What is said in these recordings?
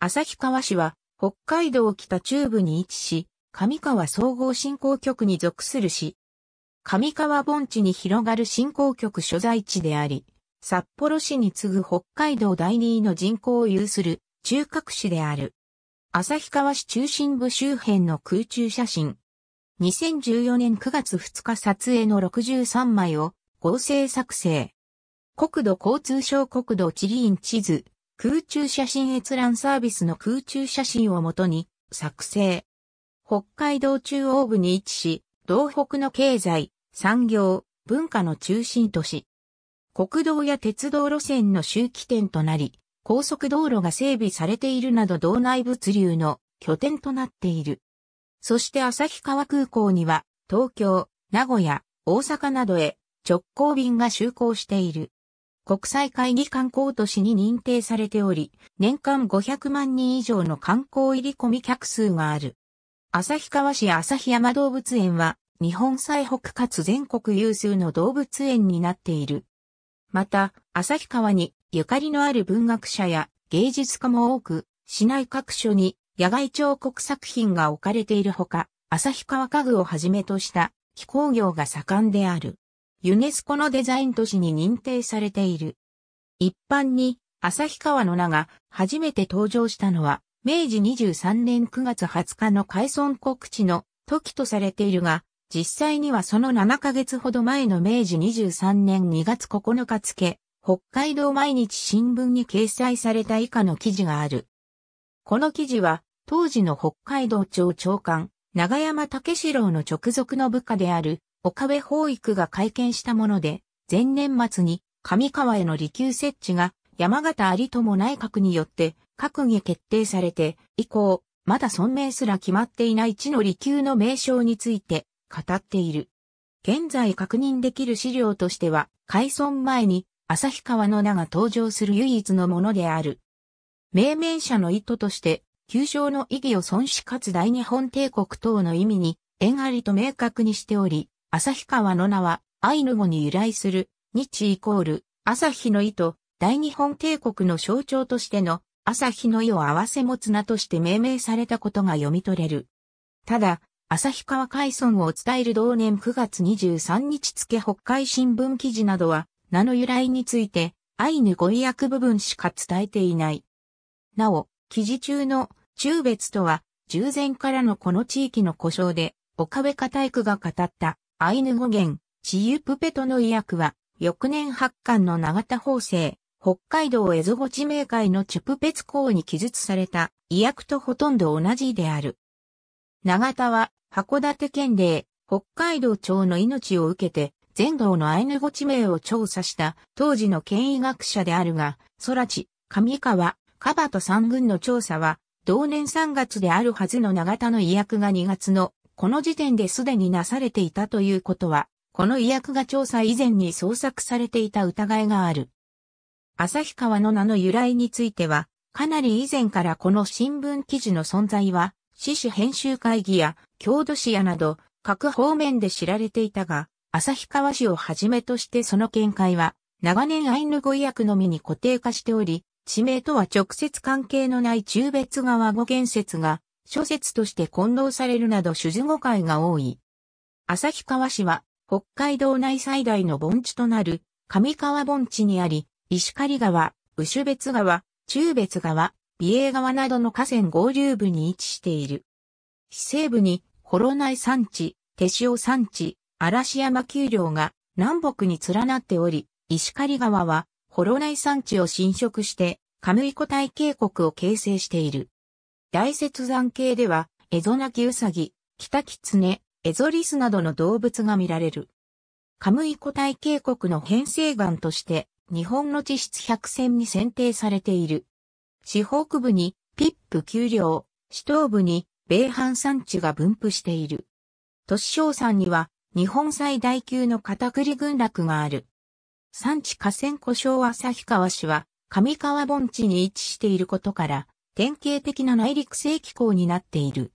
旭川市は、北海道北中部に位置し、上川総合振興局に属する市。上川盆地に広がる振興局所在地であり、札幌市に次ぐ北海道第2位の人口を有する中核市である。旭川市中心部周辺の空中写真。2014年9月2日撮影の63枚を合成作成。国土交通省国土地理院地図空中写真閲覧サービスの空中写真をもとに作成。北海道中央部に位置し、道北の経済、産業、文化の中心都市。国道や鉄道路線の周期点となり、高速道路が整備されているなど道内物流の拠点となっている。そして旭川空港には、東京、名古屋、大阪などへ直行便が就航している。国際会議観光都市に認定されており、年間500万人以上の観光入り込み客数がある。旭川市旭山動物園は、日本最北かつ全国有数の動物園になっている。また、旭川にゆかりのある文学者や芸術家も多く、市内各所に野外彫刻作品が置かれているほか、旭川家具をはじめとした飛行業が盛んである。ユネスコのデザイン都市に認定されている。一般に、旭川の名が初めて登場したのは、明治23年9月20日の海村告知の時とされているが、実際にはその7ヶ月ほど前の明治23年2月9日付、北海道毎日新聞に掲載された以下の記事がある。この記事は、当時の北海道庁長官、長山武四郎の直属の部下である、岡部法育が会見したもので、前年末に上川への離宮設置が山形有友内閣によって閣議決定されて、以降、まだ存命すら決まっていない地の離宮の名称について語っている。現在確認できる資料としては、改村前に旭川の名が登場する唯一のものである。命名者の意図として、旧称の意義を損しかつ大日本帝国等の意味に、縁ありと明確にしており、旭川の名は、アイヌ語に由来する、日イコール、朝日の意と、大日本帝国の象徴としての、朝日の意を合わせ持つ名として命名されたことが読み取れる。ただ、旭川海村を伝える同年9月23日付北海新聞記事などは、名の由来について、アイヌ語意訳部分しか伝えていない。なお、記事中の中別とは、従前からのこの地域の故障で、岡部家役が語ったアイヌ語源、チユプペトの意訳は、翌年発刊の長田法制、北海道エゾゴ地名会のチュプペツ港に記述された意訳とほとんど同じである。長田は、函館県令、北海道庁の命を受けて、全道のアイヌ語地名を調査した当時の権威学者であるが、空地、上川、カバと三軍の調査は、同年3月であるはずの長田の意訳が2月のこの時点ですでになされていたということは、この医薬が調査以前に捜索されていた疑いがある。旭川の名の由来については、かなり以前からこの新聞記事の存在は、市主編集会議や郷土史やなど各方面で知られていたが、旭川市をはじめとしてその見解は、長年アイヌ語訳のみに固定化しており、地名とは直接関係のない中別川語言説が諸説として混同されるなど種々誤解が多い。旭川市は北海道内最大の盆地となる上川盆地にあり、石狩川、牛別川、中別川、美瑛川などの河川合流部に位置している。市西部に幌内山地、手塩山地、嵐山丘陵が南北に連なっており、石狩川は幌内山地を侵食して、カムイ湖大渓谷を形成している。大雪山系では、エゾナキウサギ、キタキツネ、エゾリスなどの動物が見られる。カムイ古代渓谷の編成岩として、日本の地質百選に選定されている。四区部にピップ丘陵、四東部に米半山地が分布している。都市小山には日本最大級の片栗群落がある。産地河川湖小旭川市は上川盆地に位置していることから、典型的な内陸性気候になっている。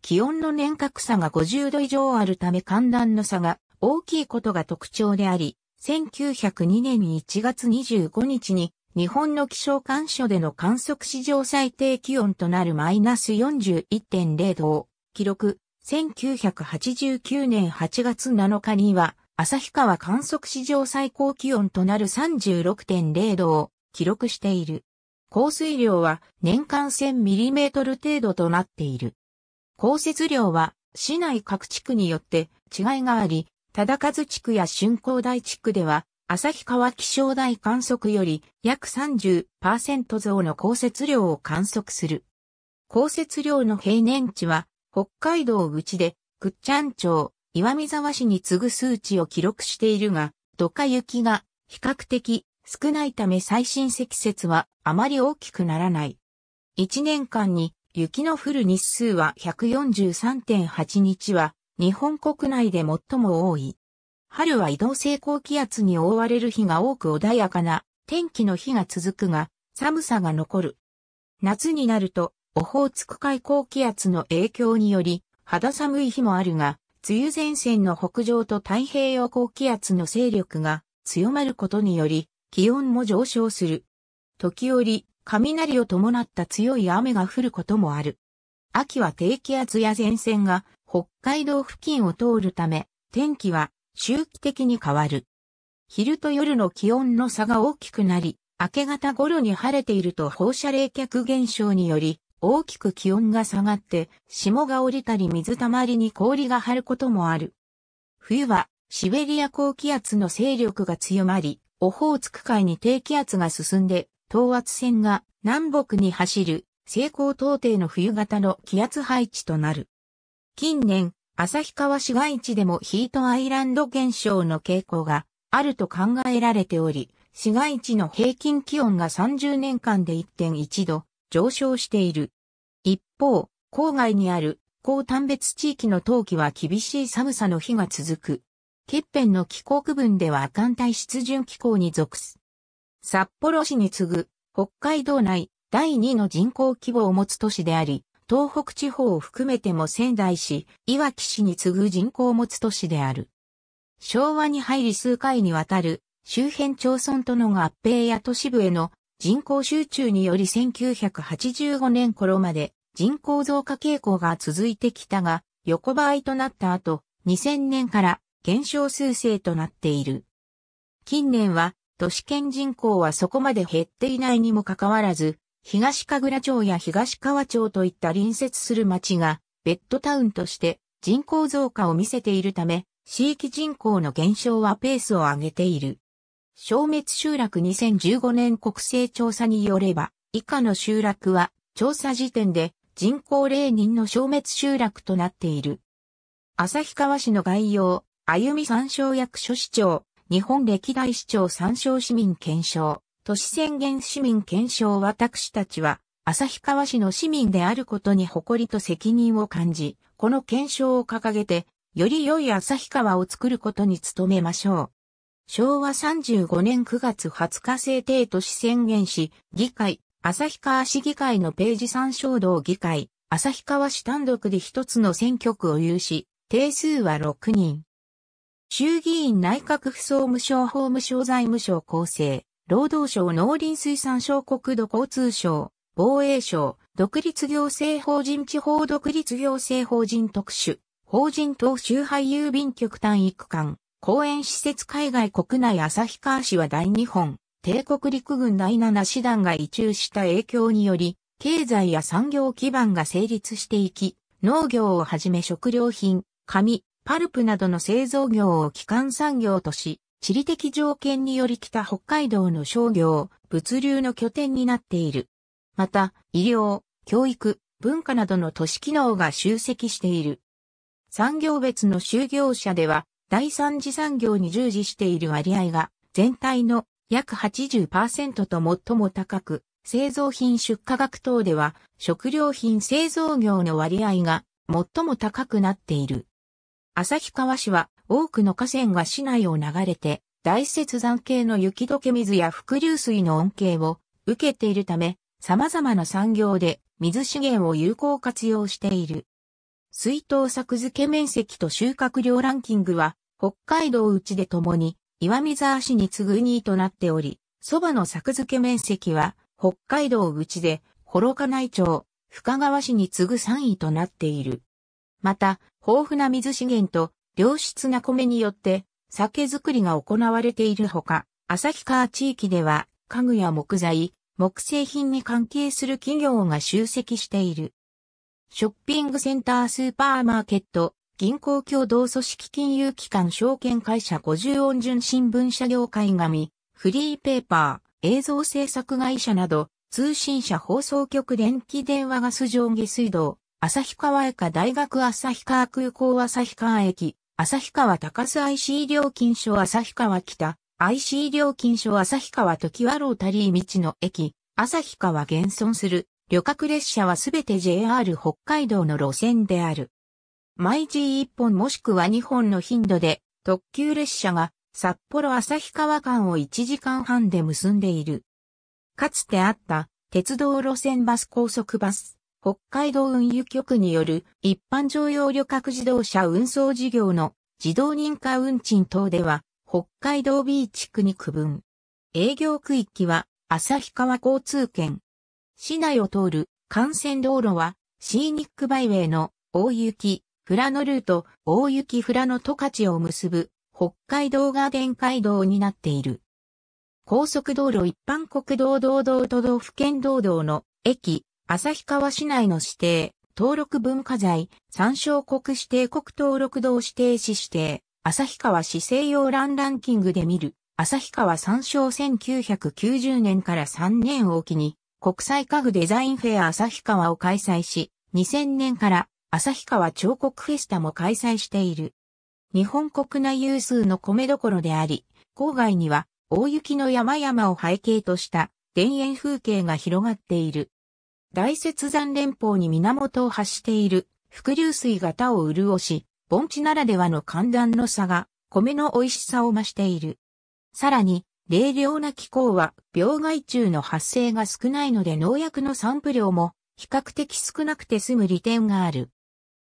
気温の年較差が50度以上あるため寒暖の差が大きいことが特徴であり、1902年1月25日に日本の気象観所での観測史上最低気温となるマイナス41.0度を記録。1989年8月7日には旭川観測史上最高気温となる36.0度を記録している。降水量は年間 1000mm 程度となっている。降雪量は市内各地区によって違いがあり、忠和地区や春光台地区では、旭川気象台観測より約30%増の降雪量を観測する。降雪量の平年値は、北海道口で、倶知安町、岩見沢市に次ぐ数値を記録しているが、ドカ雪が比較的少ないため最新積雪はあまり大きくならない。1年間に雪の降る日数は143.8日は日本国内で最も多い。春は移動性高気圧に覆われる日が多く穏やかな天気の日が続くが寒さが残る。夏になるとオホーツク海高気圧の影響により肌寒い日もあるが梅雨前線の北上と太平洋高気圧の勢力が強まることにより気温も上昇する。時折、雷を伴った強い雨が降ることもある。秋は低気圧や前線が北海道付近を通るため、天気は周期的に変わる。昼と夜の気温の差が大きくなり、明け方頃に晴れていると放射冷却現象により、大きく気温が下がって、霜が降りたり水たまりに氷が張ることもある。冬は、シベリア高気圧の勢力が強まり、オホーツク海に低気圧が進んで、等圧線が南北に走る西高東低の冬型の気圧配置となる。近年、旭川市街地でもヒートアイランド現象の傾向があると考えられており、市街地の平均気温が30年間で1.1度上昇している。一方、郊外にある高単別地域の冬季は厳しい寒さの日が続く。欠片の気候区分では亜寒帯湿潤気候に属す。札幌市に次ぐ北海道内第2の人口規模を持つ都市であり、東北地方を含めても仙台市、いわき市に次ぐ人口を持つ都市である。昭和に入り数回にわたる周辺町村との合併や都市部への人口集中により1985年頃まで人口増加傾向が続いてきたが横ばいとなった後、2000年から減少数制となっている。近年は、都市圏人口はそこまで減っていないにもかかわらず、東神楽町や東川町といった隣接する町が、ベッドタウンとして人口増加を見せているため、地域人口の減少はペースを上げている。消滅集落2015年国勢調査によれば、以下の集落は調査時点で人口0人の消滅集落となっている。旭川市の概要、あゆみ参照役所市長、日本歴代市長参照市民検証、都市宣言市民検証私たちは、旭川市の市民であることに誇りと責任を感じ、この検証を掲げて、より良い旭川を作ることに努めましょう。昭和35年9月20日制定都市宣言し、議会、旭川市議会のページ参照道議会、旭川市単独で一つの選挙区を有し、定数は6人。衆議院内閣府総務省法務省財務省厚生、労働省農林水産省国土交通省、防衛省、独立行政法人地方独立行政法人特殊、法人等周廃郵便局単位区間、公園施設海外国内旭川市は第日本、帝国陸軍第7師団が移駐した影響により、経済や産業基盤が成立していき、農業をはじめ食料品、紙、パルプなどの製造業を基幹産業とし、地理的条件により北北海道の商業、物流の拠点になっている。また、医療、教育、文化などの都市機能が集積している。産業別の就業者では、第三次産業に従事している割合が全体の約80%と最も高く、製造品出荷額等では食料品製造業の割合が最も高くなっている。旭川市は多くの河川が市内を流れて、大雪山系の雪解け水や伏流水の恩恵を受けているため、様々な産業で水資源を有効活用している。水稲作付け面積と収穫量ランキングは、北海道内でともに、岩見沢市に次ぐ2位となっており、蕎麦の作付け面積は、北海道内で、幌加内町、深川市に次ぐ3位となっている。また、豊富な水資源と良質な米によって酒造りが行われているほか、旭川地域では家具や木材、木製品に関係する企業が集積している。ショッピングセンタースーパーマーケット、銀行共同組織金融機関証券会社50音順新聞社業界紙、フリーペーパー、映像制作会社など、通信社放送局電気電話ガス上下水道、旭川医科大学旭川空港旭川駅、旭川高須 IC 料金所旭川北、IC 料金所旭川時和ロータリー道の駅、旭川現存する旅客列車はすべて JR 北海道の路線である。毎時1本もしくは2本の頻度で特急列車が札幌旭川間を1時間半で結んでいる。かつてあった鉄道路線バス高速バス。北海道運輸局による一般乗用旅客自動車運送事業の自動認可運賃等では、北海道 B 地区に区分。営業区域は、旭川交通圏。市内を通る幹線道路は、シーニックバイウェイの大雪、富良野ルート、大雪富良野十勝を結ぶ、北海道ガーデン街道になっている。高速道路一般国道道道都道府県道道の駅、旭川市内の指定、登録文化財、参照国指定国登録道指定市指定、旭川市西洋ランランキングで見る、旭川参照1990年から3年をきに、国際家具デザインフェア旭川を開催し、2000年から旭川彫刻フェスタも開催している。日本国内有数の米どころであり、郊外には大雪の山々を背景とした田園風景が広がっている。大雪山連峰に源を発している、伏流水型を潤し、盆地ならではの寒暖の差が、米の美味しさを増している。さらに、冷涼な気候は、病害虫の発生が少ないので農薬の散布量も、比較的少なくて済む利点がある。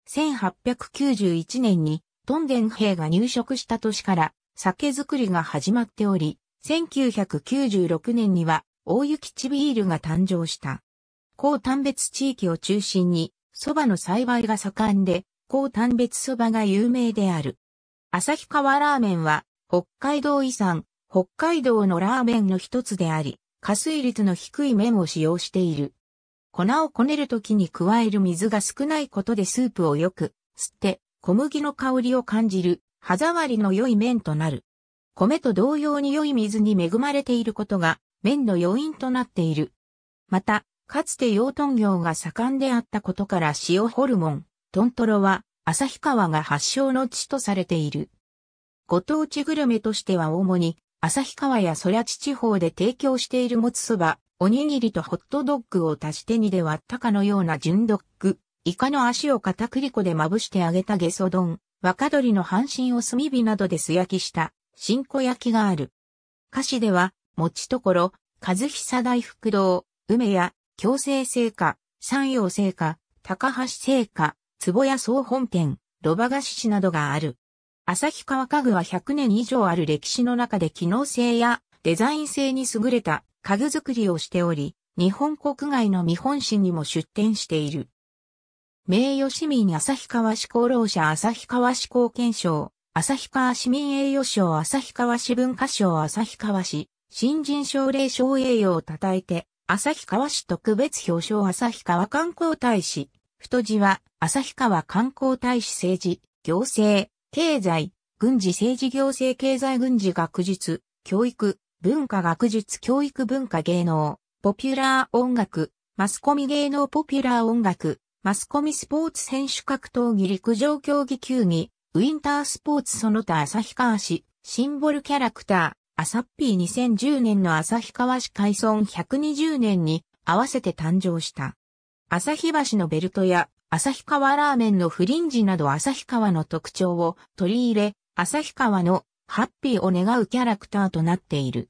1891年に、トンデン兵が入植した年から、酒造りが始まっており、1996年には、大雪チビールが誕生した。高丹別地域を中心に、蕎麦の栽培が盛んで、高丹別蕎麦が有名である。旭川ラーメンは、北海道遺産、北海道のラーメンの一つであり、加水率の低い麺を使用している。粉をこねるときに加える水が少ないことでスープをよく、吸って、小麦の香りを感じる、歯触りの良い麺となる。米と同様に良い水に恵まれていることが、麺の要因となっている。また、かつて養豚業が盛んであったことから塩ホルモン、トントロは旭川が発祥の地とされている。ご当地グルメとしては主に旭川や空知地方で提供しているもつそば、おにぎりとホットドッグを足し手にで割ったかのような純ドッグ、イカの足を片栗粉でまぶして揚げたゲソ丼、若鶏の半身を炭火などで素焼きした新子焼きがある。歌詞では、餅所、和久大福堂、梅屋、強制聖火、山陽聖火、高橋聖火、坪屋総本店、ロバガシ市などがある。旭川家具は100年以上ある歴史の中で機能性やデザイン性に優れた家具作りをしており、日本国外の見本市にも出展している。名誉市民旭川市功労者旭川市貢献賞、旭川市民栄誉賞旭川市文化賞旭川市、新人奨励賞栄誉を称えて、旭川市特別表彰旭川観光大使。太字は、旭川観光大使政治、行政、経済、軍事政治行政経済軍事学術、教育、文化学術教育文化芸能、ポピュラー音楽、マスコミ芸能ポピュラー音楽、マスコミスポーツ選手格闘技陸上競技球技、ウィンタースポーツその他旭川市、シンボルキャラクター。アサッピー2010年の旭川市開村120年に合わせて誕生した。旭橋のベルトや旭川ラーメンのフリンジなど旭川の特徴を取り入れ、旭川のハッピーを願うキャラクターとなっている。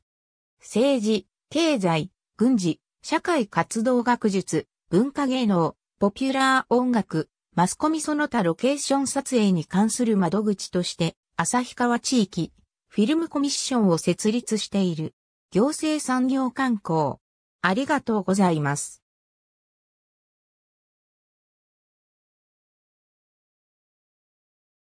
政治、経済、軍事、社会活動学術、文化芸能、ポピュラー音楽、マスコミその他ロケーション撮影に関する窓口として、旭川地域、フィルムコミッションを設立している。行政産業観光。ありがとうございます。